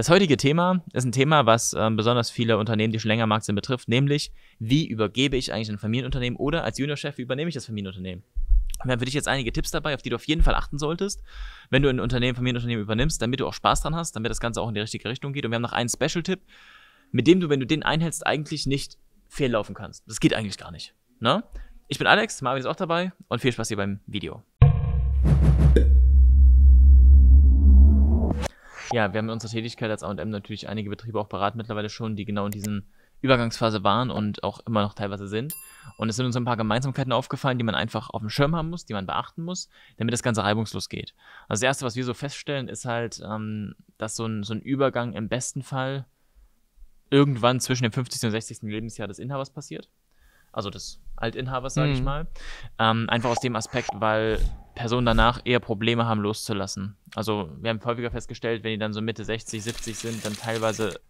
Das heutige Thema ist ein Thema, was äh, besonders viele Unternehmen, die schon länger Markt sind, betrifft, nämlich wie übergebe ich eigentlich ein Familienunternehmen oder als Juniorchef, wie übernehme ich das Familienunternehmen? Und haben für dich jetzt einige Tipps dabei, auf die du auf jeden Fall achten solltest, wenn du ein Unternehmen, Familienunternehmen übernimmst, damit du auch Spaß dran hast, damit das Ganze auch in die richtige Richtung geht. Und wir haben noch einen Special-Tipp, mit dem du, wenn du den einhältst, eigentlich nicht fehllaufen kannst. Das geht eigentlich gar nicht. Ne? Ich bin Alex, Marvin ist auch dabei und viel Spaß hier beim Video. Ja, wir haben in unserer Tätigkeit als A&M natürlich einige Betriebe auch beraten mittlerweile schon, die genau in diesen Übergangsphase waren und auch immer noch teilweise sind. Und es sind uns ein paar Gemeinsamkeiten aufgefallen, die man einfach auf dem Schirm haben muss, die man beachten muss, damit das Ganze reibungslos geht. Also das Erste, was wir so feststellen, ist halt, ähm, dass so ein, so ein Übergang im besten Fall irgendwann zwischen dem 50. und 60. Lebensjahr des Inhabers passiert. Also des Altinhabers, sage mhm. ich mal. Ähm, einfach aus dem Aspekt, weil Personen danach eher Probleme haben, loszulassen. Also wir haben häufiger festgestellt, wenn die dann so Mitte 60, 70 sind, dann teilweise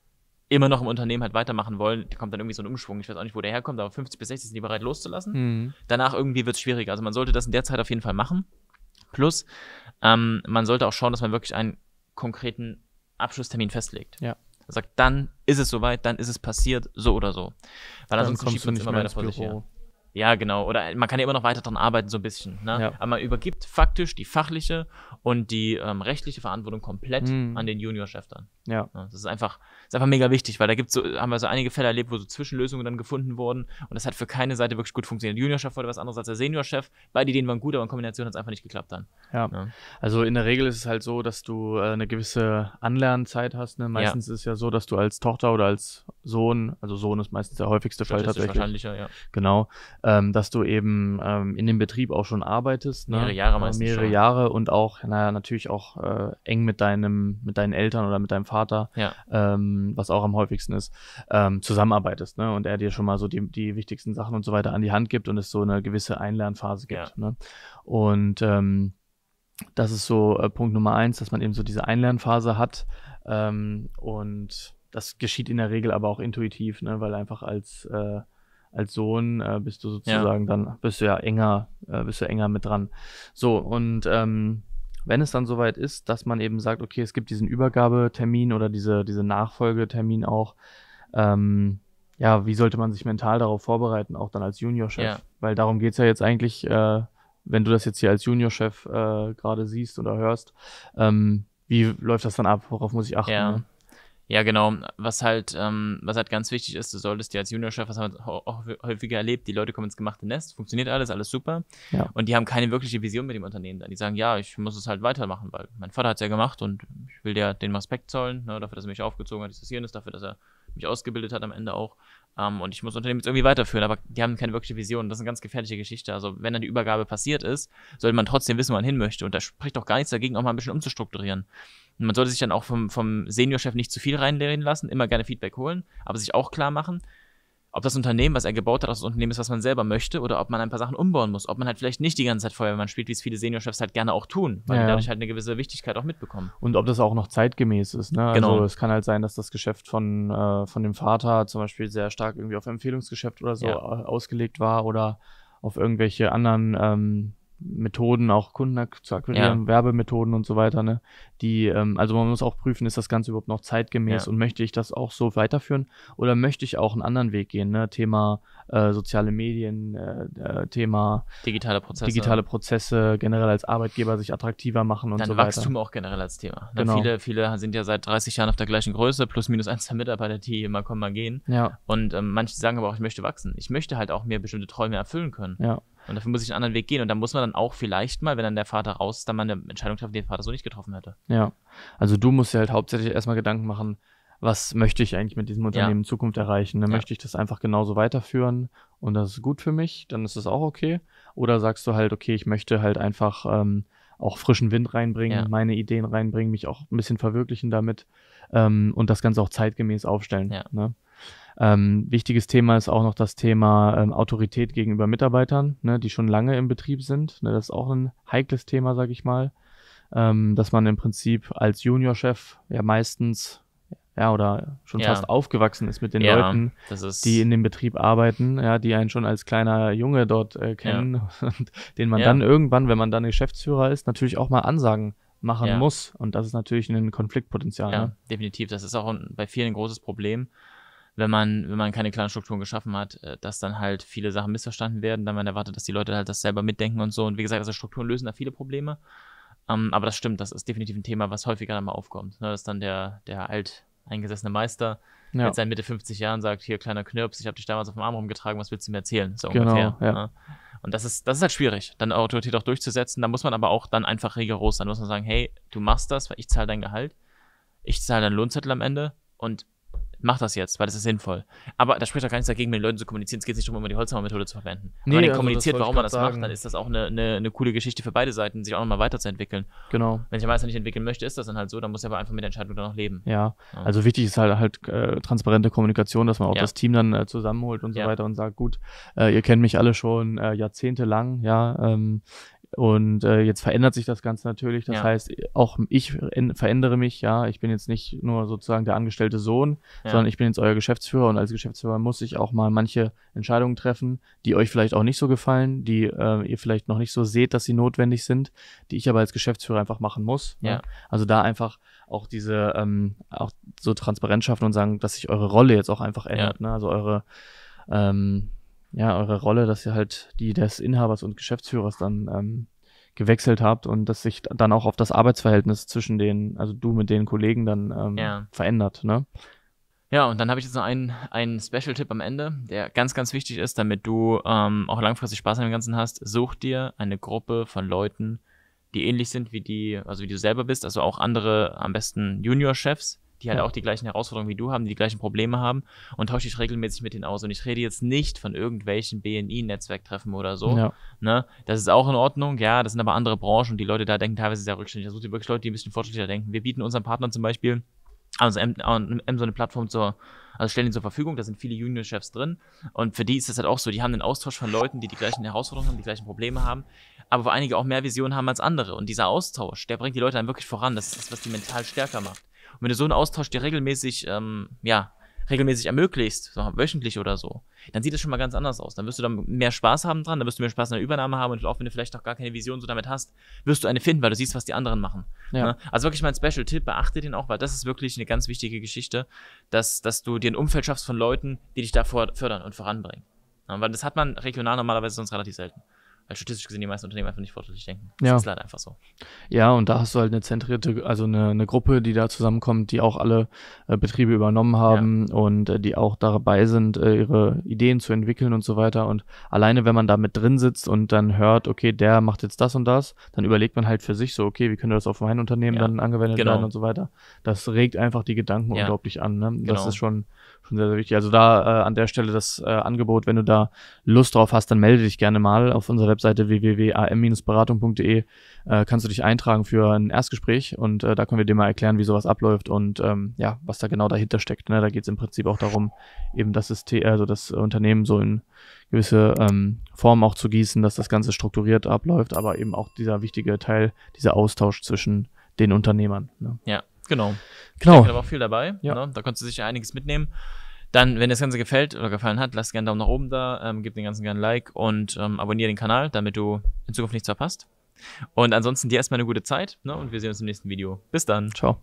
immer noch im Unternehmen halt weitermachen wollen, da kommt dann irgendwie so ein Umschwung. Ich weiß auch nicht, wo der herkommt, aber 50 bis 60 sind die bereit loszulassen. Mhm. Danach irgendwie wird es schwieriger. Also man sollte das in der Zeit auf jeden Fall machen. Plus, ähm, man sollte auch schauen, dass man wirklich einen konkreten Abschlusstermin festlegt. Ja. sagt, dann ist es soweit, dann ist es passiert, so oder so. Weil ansonsten schiebt man es immer weiter vor sich her. Ja, genau. Oder äh, man kann ja immer noch weiter dran arbeiten, so ein bisschen. Ne? Ja. Aber man übergibt faktisch die fachliche und die ähm, rechtliche Verantwortung komplett mhm. an den Juniorchef dann. Ja. Das ist einfach, ist einfach mega wichtig, weil da gibt's so, haben wir so einige Fälle erlebt, wo so Zwischenlösungen dann gefunden wurden und das hat für keine Seite wirklich gut funktioniert. Juniorchef wurde was anderes als der Seniorchef. Beide Ideen waren gut, aber in Kombination hat es einfach nicht geklappt dann. Ja. ja. Also in der Regel ist es halt so, dass du äh, eine gewisse Anlernzeit hast. Ne? Meistens ja. ist es ja so, dass du als Tochter oder als Sohn, also Sohn ist meistens der häufigste Fall tatsächlich. Wahrscheinlicher, ja. Genau. Ähm, dass du eben ähm, in dem Betrieb auch schon arbeitest. Ne? Mehrere Jahre meistens. Mehrere schon. Jahre und auch, naja, natürlich auch äh, eng mit deinem, mit deinen Eltern oder mit deinem Vater, ja. ähm, was auch am häufigsten ist, ähm, zusammenarbeitest, ne? Und er dir schon mal so die, die wichtigsten Sachen und so weiter an die Hand gibt und es so eine gewisse Einlernphase gibt. Ja. Ne? Und ähm, das ist so äh, Punkt Nummer eins, dass man eben so diese Einlernphase hat. Ähm, und das geschieht in der Regel aber auch intuitiv, ne? weil einfach als, äh, als Sohn äh, bist du sozusagen ja. dann, bist du ja enger, äh, bist du enger mit dran. So, und ähm, wenn es dann soweit ist, dass man eben sagt, okay, es gibt diesen Übergabetermin oder diese, diese Nachfolgetermin auch, ähm, ja, wie sollte man sich mental darauf vorbereiten, auch dann als Juniorchef? Ja. Weil darum geht's ja jetzt eigentlich, äh, wenn du das jetzt hier als Juniorchef äh, gerade siehst oder hörst, ähm, wie läuft das dann ab? Worauf muss ich achten? Ja. Ne? Ja, genau. Was halt, ähm, was halt ganz wichtig ist, du solltest dir als Juniorchef, was haben wir auch häufiger erlebt, die Leute kommen ins gemachte Nest, funktioniert alles, alles super. Ja. Und die haben keine wirkliche Vision mit dem Unternehmen. Dann. Die sagen, ja, ich muss es halt weitermachen, weil mein Vater hat es ja gemacht und ich will dir den Respekt zollen, ne, dafür, dass er mich aufgezogen hat, dass das hier ist, dafür, dass er mich ausgebildet hat am Ende auch. Um, ähm, und ich muss das Unternehmen jetzt irgendwie weiterführen, aber die haben keine wirkliche Vision. Das ist eine ganz gefährliche Geschichte. Also, wenn dann die Übergabe passiert ist, sollte man trotzdem wissen, wo man hin möchte. Und da spricht auch gar nichts dagegen, auch mal ein bisschen umzustrukturieren. Und man sollte sich dann auch vom, vom Seniorchef nicht zu viel reinlehnen lassen, immer gerne Feedback holen, aber sich auch klar machen, ob das Unternehmen, was er gebaut hat, das Unternehmen ist, was man selber möchte, oder ob man ein paar Sachen umbauen muss, ob man halt vielleicht nicht die ganze Zeit Feuerwehrmann spielt, wie es viele Seniorchefs halt gerne auch tun, weil ja. die dadurch halt eine gewisse Wichtigkeit auch mitbekommen. Und ob das auch noch zeitgemäß ist, ne? Genau. Also es kann halt sein, dass das Geschäft von, äh, von dem Vater zum Beispiel sehr stark irgendwie auf Empfehlungsgeschäft oder so ja. ausgelegt war oder auf irgendwelche anderen ähm, Methoden, auch Kunden zu akquirieren, ja. Werbemethoden und so weiter, ne? Die, ähm, also man muss auch prüfen, ist das Ganze überhaupt noch zeitgemäß ja. und möchte ich das auch so weiterführen oder möchte ich auch einen anderen Weg gehen, ne? Thema äh, soziale Medien, äh, äh Thema digitale Prozesse. digitale Prozesse, generell als Arbeitgeber sich attraktiver machen und Dann so weiter. Wachstum auch generell als Thema. Ne? Genau. Viele, viele sind ja seit 30 Jahren auf der gleichen Größe, plus minus eins der Mitarbeiter, die immer kommen, mal gehen. Ja. Und ähm, manche sagen aber auch, ich möchte wachsen. Ich möchte halt auch mir bestimmte Träume erfüllen können. Ja. Und dafür muss ich einen anderen Weg gehen. Und da muss man dann auch vielleicht mal, wenn dann der Vater raus ist, dann mal eine Entscheidung treffen, die der Vater so nicht getroffen hätte. Ja. Also du musst dir halt hauptsächlich erstmal Gedanken machen, was möchte ich eigentlich mit diesem Unternehmen ja. in Zukunft erreichen? Dann ja. möchte ich das einfach genauso weiterführen und das ist gut für mich, dann ist das auch okay. Oder sagst du halt, okay, ich möchte halt einfach ähm, auch frischen Wind reinbringen, ja. meine Ideen reinbringen, mich auch ein bisschen verwirklichen damit ähm, und das Ganze auch zeitgemäß aufstellen. Ne? Ähm, wichtiges Thema ist auch noch das Thema ähm, Autorität gegenüber Mitarbeitern, ne, die schon lange im Betrieb sind. Ne, das ist auch ein heikles Thema, sage ich mal, ähm, dass man im Prinzip als Juniorchef ja meistens ja oder schon ja. fast aufgewachsen ist mit den ja, Leuten, die in dem Betrieb arbeiten, ja, die einen schon als kleiner Junge dort äh, kennen ja. und den man dann irgendwann, wenn man dann Geschäftsführer ist, natürlich auch mal Ansagen machen muss und das ist natürlich ein Konfliktpotenzial. Ja, ne? definitiv. Das ist auch bei vielen ein großes Problem wenn man, wenn man keine klaren Strukturen geschaffen hat, äh, dass dann halt viele Sachen missverstanden werden, dann man erwartet, dass die Leute halt das selber mitdenken und so. Und wie gesagt, also Strukturen lösen da viele Probleme. Um, ähm, aber das stimmt, das ist definitiv ein Thema, was häufiger dann mal aufkommt. Ne, dass dann der, der alt Meister ja. mit seinen Mitte 50 Jahren sagt, hier kleiner Knirps, ich habe dich damals auf dem Arm rumgetragen, was willst du mir erzählen? So genau, ungefähr. Ja. Ne? Und das ist, das ist halt schwierig, dann Autorität auch durchzusetzen. Da muss man aber auch dann einfach rigoros sein. Da muss man sagen, hey, du machst das, weil ich zahle dein Gehalt, ich zahle deinen Lohnzettel am Ende und mach das jetzt, weil das ist sinnvoll. Aber da spricht doch gar nichts dagegen, mit den Leuten zu kommunizieren. Es geht nicht darum, immer die Holzhammermethode zu verwenden. Nee, Wenn man also kommuniziert, warum man das sagen. macht, dann ist das auch eine, eine, eine, coole Geschichte für beide Seiten, sich auch nochmal weiterzuentwickeln. Genau. Wenn ich am meisten nicht entwickeln möchte, ist das dann halt so, dann muss ich aber einfach mit der Entscheidung dann auch leben. Ja, ja. also wichtig ist halt, halt äh, transparente Kommunikation, dass man auch ja. das Team dann äh, zusammenholt und so weiter und sagt, gut, äh, ihr kennt mich alle schon äh, jahrzehntelang, ja, ähm, und äh, jetzt verändert sich das Ganze natürlich. Das ja. heißt, auch ich verändere mich, ja. Ich bin jetzt nicht nur sozusagen der angestellte Sohn, ja. sondern ich bin jetzt euer Geschäftsführer und als Geschäftsführer muss ich auch mal manche Entscheidungen treffen, die euch vielleicht auch nicht so gefallen, die äh, ihr vielleicht noch nicht so seht, dass sie notwendig sind, die ich aber als Geschäftsführer einfach machen muss. Ne? Ja. Ne? Also da einfach auch diese, ähm, auch so Transparenz schaffen und sagen, dass sich eure Rolle jetzt auch einfach ändert, ne? Also eure ähm, ja, eure Rolle, dass ihr halt die des Inhabers und Geschäftsführers dann ähm, gewechselt habt und dass sich dann auch auf das Arbeitsverhältnis zwischen den, also du mit den Kollegen dann ähm, ja. verändert, ne? Ja, und dann habe ich jetzt noch einen, einen Special-Tipp am Ende, der ganz, ganz wichtig ist, damit du ähm, auch langfristig Spaß an dem Ganzen hast. Such dir eine Gruppe von Leuten, die ähnlich sind wie die, also wie du selber bist, also auch andere, am besten Junior-Chefs, die halt auch die gleichen Herausforderungen wie du haben, die die gleichen Probleme haben und tausche dich regelmäßig mit denen aus. Und ich rede jetzt nicht von irgendwelchen BNI-Netzwerktreffen oder so. Ja. Ne? Das ist auch in Ordnung, ja, das sind aber andere Branchen und die Leute da denken teilweise sehr rückständig. Da sucht ihr wirklich Leute, die ein bisschen fortschrittlicher denken. Wir bieten unseren Partnern zum Beispiel also M so eine Plattform zur, also stellen die zur Verfügung, da sind viele Junior-Chefs drin und für die ist das halt auch so, die haben den Austausch von Leuten, die die gleichen Herausforderungen haben, die gleichen Probleme haben, aber wo einige auch mehr Visionen haben als andere und dieser Austausch, der bringt die Leute dann wirklich voran, das ist das, was die mental stärker macht. Und wenn du so einen Austausch dir regelmäßig, ähm, ja, regelmäßig ermöglichst, so wöchentlich oder so, dann sieht das schon mal ganz anders aus. Dann wirst du dann mehr Spaß haben dran, dann wirst du mehr Spaß an der Übernahme haben und auch wenn du vielleicht noch gar keine Vision so damit hast, wirst du eine finden, weil du siehst, was die anderen machen. Ja. Ne? Also wirklich mein Special-Tipp, beachte den auch, weil das ist wirklich eine ganz wichtige Geschichte, dass, dass du dir ein Umfeld schaffst von Leuten, die dich da fördern und voranbringen. Ne? weil das hat man regional normalerweise sonst relativ selten weil statistisch gesehen die meisten Unternehmen einfach nicht fortschrittlich denken. Das ja. ist leider einfach so. Ja, und da hast du halt eine zentrierte, also eine, eine Gruppe, die da zusammenkommt, die auch alle äh, Betriebe übernommen haben ja. und äh, die auch dabei sind, äh, ihre Ideen zu entwickeln und so weiter. Und alleine, wenn man da mit drin sitzt und dann hört, okay, der macht jetzt das und das, dann überlegt man halt für sich so, okay, wie könnte das auf mein Unternehmen ja. dann angewendet genau. werden und so weiter. Das regt einfach die Gedanken unglaublich an. Ne? Das genau. ist schon, schon sehr, sehr wichtig. Also da äh, an der Stelle das äh, Angebot, wenn du da Lust drauf hast, dann melde dich gerne mal auf unserer Webseite www.am-beratung.de. Äh, kannst du dich eintragen für ein Erstgespräch und äh, da können wir dir mal erklären, wie sowas abläuft und ähm, ja, was da genau dahinter steckt. Ne? Da geht es im Prinzip auch darum, eben das System, also das Unternehmen so in gewisse ähm, Form auch zu gießen, dass das Ganze strukturiert abläuft, aber eben auch dieser wichtige Teil, dieser Austausch zwischen den Unternehmern. Ne? Ja, Genau. Genau. Denke, da war viel dabei. Ja. Ne? Da konntest du sicher einiges mitnehmen. Dann, wenn dir das Ganze gefällt oder gefallen hat, lass gerne einen Daumen nach oben da, ähm, gebt den ganzen gerne ein Like und ähm, abonniere den Kanal, damit du in Zukunft nichts verpasst. Und ansonsten dir erstmal eine gute Zeit ne? und wir sehen uns im nächsten Video. Bis dann. Ciao.